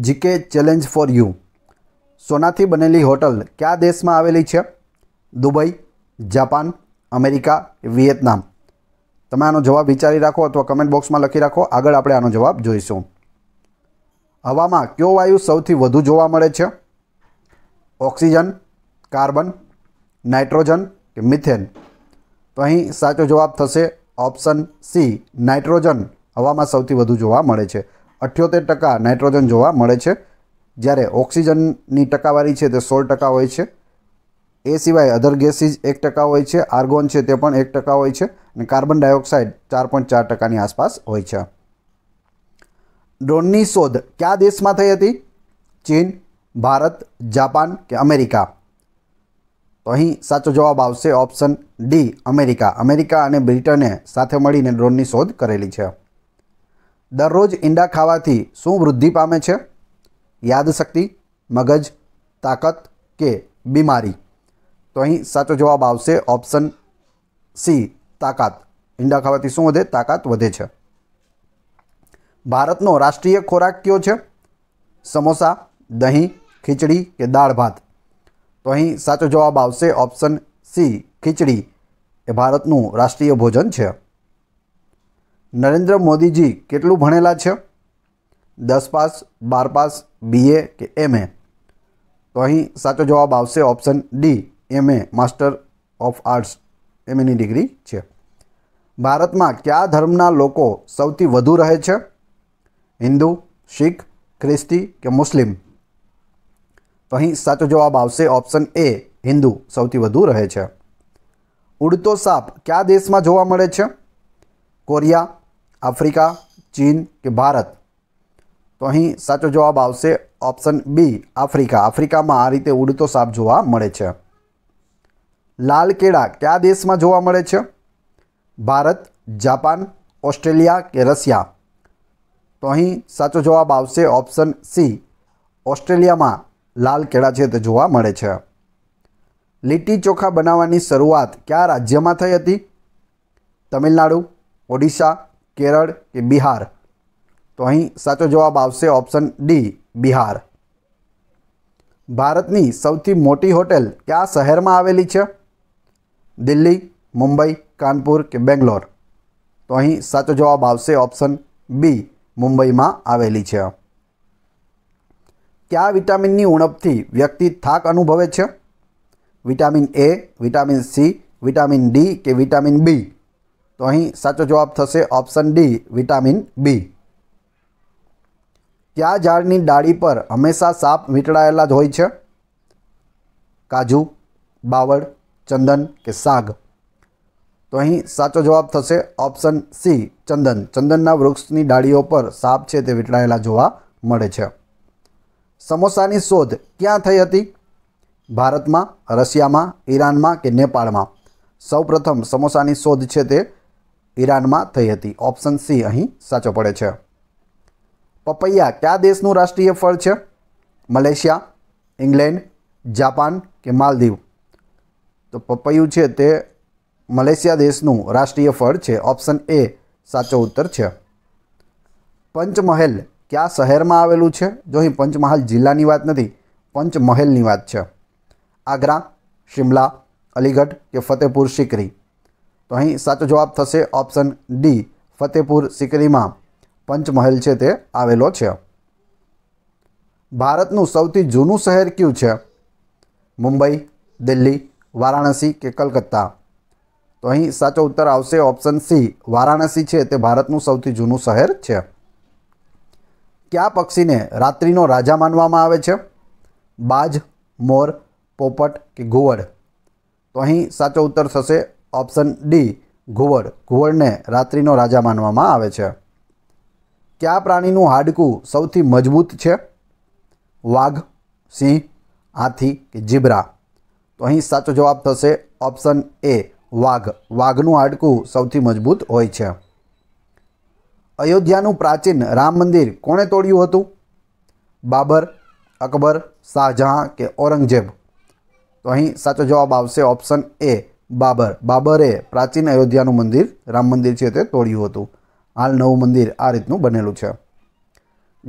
GK challenge for you સોનાથી બનેલી hotel કયા દેશમાં આવેલી છે દુબઈ જાપાન અમેરિકા વિયેતનામ તમે આનો જવાબ વિચારી રાખો અથવા કમેન્ટ બોક્સમાં લખી રાખો આગળ આપણે આનો જવાબ જોઈશું હવામાં કયો વાયુ સૌથી વધુ જોવા મળે છે ઓક્સિજન કાર્બન નાઇટ્રોજન કે મિથેન તો અહીં સાચો જવાબ થશે ઓપ્શન સી નાઇટ્રોજન હવામાં સૌથી વધુ જોવા મળે છે અઠ્યોતેર ટકા નાઇટ્રોજન જોવા મળે છે જ્યારે ઓક્સિજનની ટકાવારી છે તે સોળ ટકા હોય છે એ સિવાય અધર ગેસીસ એક ટકા હોય છે આર્ગોન છે તે પણ એક ટકા હોય છે અને કાર્બન ડાયોક્સાઇડ ચાર પોઈન્ટ ચાર ટકાની આસપાસ હોય છે ડ્રોનની શોધ કયા દેશમાં થઈ હતી ચીન ભારત જાપાન કે અમેરિકા તો અહીં સાચો જવાબ આવશે ઓપ્શન ડી અમેરિકા અમેરિકા અને બ્રિટને સાથે મળીને ડ્રોનની શોધ કરેલી છે દરરોજ ઈંડા ખાવાથી શું વૃદ્ધિ પામે છે યાદશક્તિ મગજ તાકાત કે બીમારી તો અહીં સાચો જવાબ આવશે ઓપ્શન સી તાકાત ઈંડા ખાવાથી શું વધે તાકાત વધે છે ભારતનો રાષ્ટ્રીય ખોરાક કયો છે સમોસા દહીં ખીચડી કે દાળ ભાત તો અહીં સાચો જવાબ આવશે ઓપ્શન સી ખીચડી એ ભારતનું રાષ્ટ્રીય ભોજન છે નરેન્દ્ર મોદીજી કેટલું ભણેલા છે દસ પાસ બાર પાસ બીએ કે એમ એ તો અહીં સાચો જવાબ આવશે option D M A master of arts M એની ડિગ્રી છે ભારતમાં કયા ધર્મના લોકો સૌથી વધુ રહે છે હિન્દુ શીખ ખ્રિસ્તી કે મુસ્લિમ તો અહીં સાચો જવાબ આવશે ઓપ્શન એ હિન્દુ સૌથી વધુ રહે છે ઉડતો સાપ કયા દેશમાં જોવા મળે છે કોરિયા આફ્રિકા ચીન કે ભારત તો અહીં સાચો જવાબ આવશે ઓપ્શન બી આફ્રિકા આફ્રિકામાં આ રીતે ઉડતો સાપ જોવા મળે છે લાલ કેળા કયા દેશમાં જોવા મળે છે ભારત જાપાન ઓસ્ટ્રેલિયા કે રશિયા તો અહીં સાચો જવાબ આવશે ઓપ્શન સી ઓસ્ટ્રેલિયામાં લાલ કેળા છે તે જોવા મળે છે લીટી ચોખા બનાવવાની શરૂઆત કયા રાજ્યમાં થઈ હતી તમિલનાડુ ઓડિશા કેરળ કે બિહાર તો અહીં સાચો જવાબ આવશે ઓપ્શન ડી બિહાર ભારતની સૌથી મોટી હોટેલ કયા શહેરમાં આવેલી છે દિલ્હી મુંબઈ કાનપુર કે બેંગ્લોર તો અહીં સાચો જવાબ આવશે ઓપ્શન બી મુંબઈમાં આવેલી છે કયા વિટામિનની ઉણપથી વ્યક્તિ થાક અનુભવે છે vitamin A vitamin C vitamin D કે વિટામિન બી તો અહીં સાચો જવાબ થશે ઓપ્શન ડી વિટામિન બી કયા ઝાડની ડાળી પર હંમેશા સાપ વીંટળાયેલા જ હોય છે કાજુ બાવળ ચંદન કે સાગ તો અહીં સાચો જવાબ થશે ઓપ્શન સી ચંદન ચંદનના વૃક્ષની ડાળીઓ પર સાપ છે તે વીંટળાયેલા જોવા મળે છે સમોસાની શોધ ક્યાં થઈ હતી ભારતમાં રશિયામાં ઈરાનમાં કે નેપાળમાં સૌપ્રથમ સમોસાની શોધ છે તે ઈરાનમાં થઈ હતી ઓપ્શન સી અહીં સાચો પડે છે પપૈયા કયા દેશનું રાષ્ટ્રીય ફળ છે મલેશિયા ઇંગ્લેન્ડ જાપાન કે માલદીવ તો પપૈયું છે તે મલેશિયા દેશનું રાષ્ટ્રીય ફળ છે ઓપ્શન એ સાચો ઉત્તર છે પંચમહેલ કયા શહેરમાં આવેલું છે જો અહીં પંચમહાલ જિલ્લાની વાત નથી પંચમહેલની વાત છે આગ્રા શિમલા અલીગઢ કે ફતેહપુર સિકરી તો અહીં સાચો જવાબ થશે ઓપ્શન ડી ફતેપુર સિકરીમાં પંચમહેલ છે તે આવેલો છે ભારતનું સૌથી જૂનું શહેર કયું છે મુંબઈ દિલ્હી વારાણસી કે કલકત્તા તો અહીં સાચો ઉત્તર આવશે ઓપ્શન સી વારાણસી છે તે ભારતનું સૌથી જૂનું શહેર છે કયા પક્ષીને રાત્રિનો રાજા માનવામાં આવે છે બાજ મોર પોપટ કે ઘુવડ તો અહીં સાચો ઉત્તર થશે ઓપ્શન ડી ઘુવડ ઘુવડને રાત્રિનો રાજા માનવામાં આવે છે કયા પ્રાણીનું હાડકું સૌથી મજબૂત છે વાઘ સિંહ હાથી કે જીબ્રા તો અહીં સાચો જવાબ થશે ઓપ્શન એ વાઘ વાઘનું હાડકું સૌથી મજબૂત હોય છે અયોધ્યાનું પ્રાચીન રામ મંદિર કોણે તોડ્યું હતું બાબર અકબર શાહજહાં કે ઔરંગઝેબ તો અહીં સાચો જવાબ આવશે ઓપ્શન એ બાબર બાબરે પ્રાચીન અયોધ્યાનું મંદિર રામ મંદિર છે તે તોડ્યું હતું હાલ નવું મંદિર આ રીતનું બનેલું છે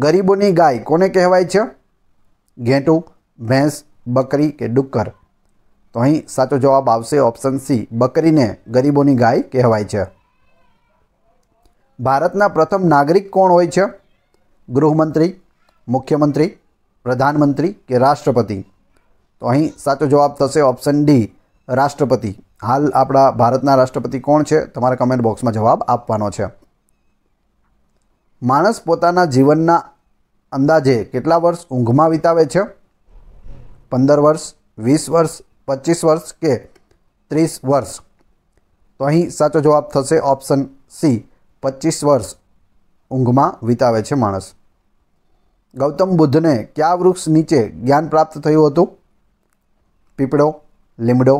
ગરીબોની ગાય કોને કહેવાય છે ઘેંટું ભેંસ બકરી કે ડુક્કર તો અહીં સાચો જવાબ આવશે ઓપ્શન સી બકરીને ગરીબોની ગાય કહેવાય છે ભારતના પ્રથમ નાગરિક કોણ હોય છે ગૃહમંત્રી મુખ્યમંત્રી પ્રધાનમંત્રી કે રાષ્ટ્રપતિ તો અહીં સાચો જવાબ થશે ઓપ્શન ડી રાષ્ટ્રપતિ હાલ આપણા ભારતના રાષ્ટ્રપતિ કોણ છે તમારે કમેન્ટ બોક્સમાં જવાબ આપવાનો છે માણસ પોતાના જીવનના અંદાજે કેટલા વર્ષ ઊંઘમાં વિતાવે છે પંદર વર્ષ વીસ વર્ષ પચીસ વર્ષ કે ત્રીસ વર્ષ તો અહીં સાચો જવાબ થશે ઓપ્શન સી પચીસ વર્ષ ઊંઘમાં વિતાવે છે માણસ ગૌતમ બુદ્ધને કયા વૃક્ષ નીચે જ્ઞાન પ્રાપ્ત થયું હતું પીપળો લીમડો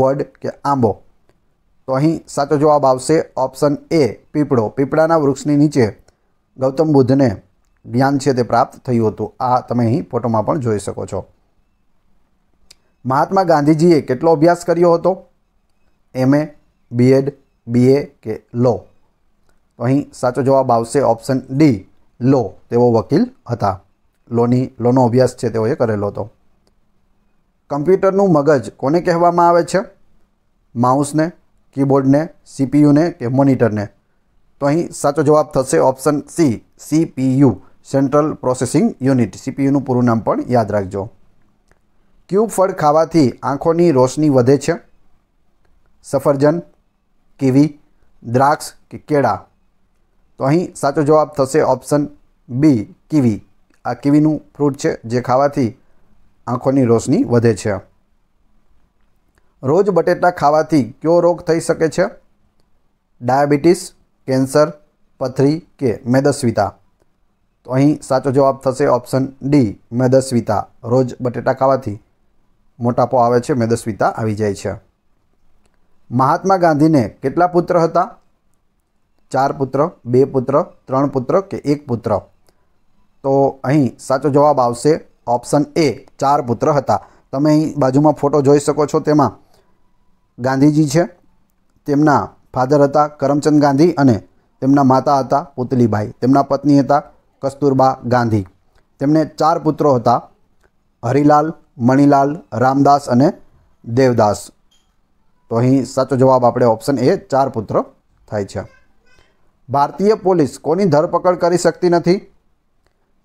વડ કે આંબો તો અહીં સાચો જવાબ આવશે ઓપ્શન એ પીપળો પીપળાના વૃક્ષની નીચે ગૌતમ બુદ્ધને જ્ઞાન છે તે પ્રાપ્ત થયું હતું આ તમે અહીં ફોટોમાં પણ જોઈ શકો છો મહાત્મા ગાંધીજીએ કેટલો અભ્યાસ કર્યો હતો એમએ બીએડ બીએ કે લો તો અહીં સાચો જવાબ આવશે ઓપ્શન ડી લો તેઓ વકીલ હતા લોની લોનો અભ્યાસ છે તેઓએ કરેલો હતો કમ્પ્યુટરનું મગજ કોને કહેવામાં આવે છે માઉસને કીબોર્ડને સીપીયુને કે મોનિટરને તો અહીં સાચો જવાબ થશે option C CPU central processing unit સીપીયુનું પૂરું નામ પણ યાદ રાખજો ક્યુબ ફળ ખાવાથી આંખોની રોશની વધે છે સફરજન કીવી દ્રાક્ષ કે કેળા તો અહીં સાચો જવાબ થશે ઓપ્શન બી કીવી આ કીવીનું ફ્રૂટ છે જે ખાવાથી આંખોની રોશની વધે છે રોજ બટેટા ખાવાથી કયો રોગ થઈ શકે છે ડાયાબિટીસ કેન્સર પથરી કે મેદસ્વીતા તો અહીં સાચો જવાબ થશે ઓપ્શન ડી મેદસ્વીતા રોજ બટેટા ખાવાથી મોટાપો આવે છે મેદસ્વીતા આવી જાય છે મહાત્મા ગાંધીને કેટલા પુત્ર હતા ચાર પુત્ર બે પુત્ર ત્રણ પુત્ર કે એક પુત્ર તો અહીં સાચો જવાબ આવશે ઓપ્શન એ ચાર પુત્ર હતા તમે અહીં બાજુમાં ફોટો જોઈ શકો છો તેમાં ગાંધીજી છે તેમના ફાધર હતા કરમચંદ ગાંધી અને તેમના માતા હતા પુતલીબાઈ તેમના પત્ની હતા કસ્તુરબા ગાંધી તેમને ચાર પુત્રો હતા હરિલાલ મણિલાલ રામદાસ અને દેવદાસ તો અહીં સાચો જવાબ આપણે ઓપ્શન એ ચાર પુત્ર થાય છે ભારતીય પોલીસ કોની ધરપકડ કરી શકતી નથી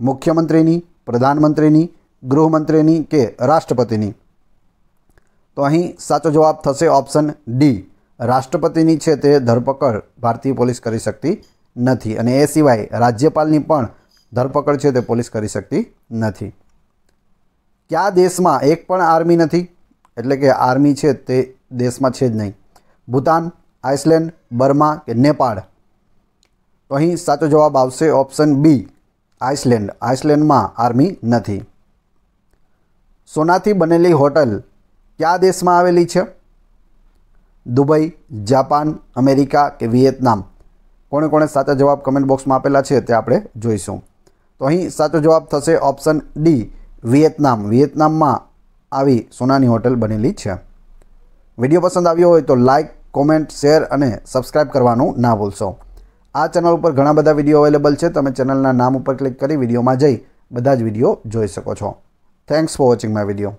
મુખ્યમંત્રીની પ્રધાનમંત્રીની ગૃહમંત્રીની કે રાષ્ટ્રપતિની તો અહીં સાચો જવાબ થશે ઓપ્શન ડી રાષ્ટ્રપતિની છે તે ધરપકડ ભારતીય પોલીસ કરી શકતી નથી અને એ સિવાય રાજ્યપાલની પણ ધરપકડ છે તે પોલીસ કરી શકતી નથી કયા દેશમાં એક પણ આર્મી નથી એટલે કે આર્મી છે તે દેશમાં છે જ નહીં ભૂતાન આઇસલેન્ડ બર્મા કે નેપાળ તો અહીં સાચો જવાબ આવશે ઓપ્શન બી આઇસલેન્ડ આઇસલેન્ડમાં આર્મી નથી સોનાથી બનેલી હોટલ કયા દેશમાં આવેલી છે દુબઈ જાપાન અમેરિકા કે વિયેતનામ કોણે કોણે સાચો જવાબ કમેન્ટ બોક્સમાં આપેલા છે તે આપણે જોઈશું તો અહીં સાચો જવાબ થશે ઓપ્શન ડી વિયેતનામ વિયેતનામમાં આવી સોનાની હોટલ બનેલી છે વિડીયો પસંદ આવ્યો હોય તો લાઇક કોમેન્ટ શેર અને સબસ્ક્રાઈબ કરવાનું ના ભૂલશો આ ચેનલ ઉપર ઘણા બધા વિડીયો અવેલેબલ છે તમે ચેનલના નામ ઉપર ક્લિક કરી વિડીયોમાં જઈ બધા જ વિડીયો જોઈ શકો છો thanks for watching my video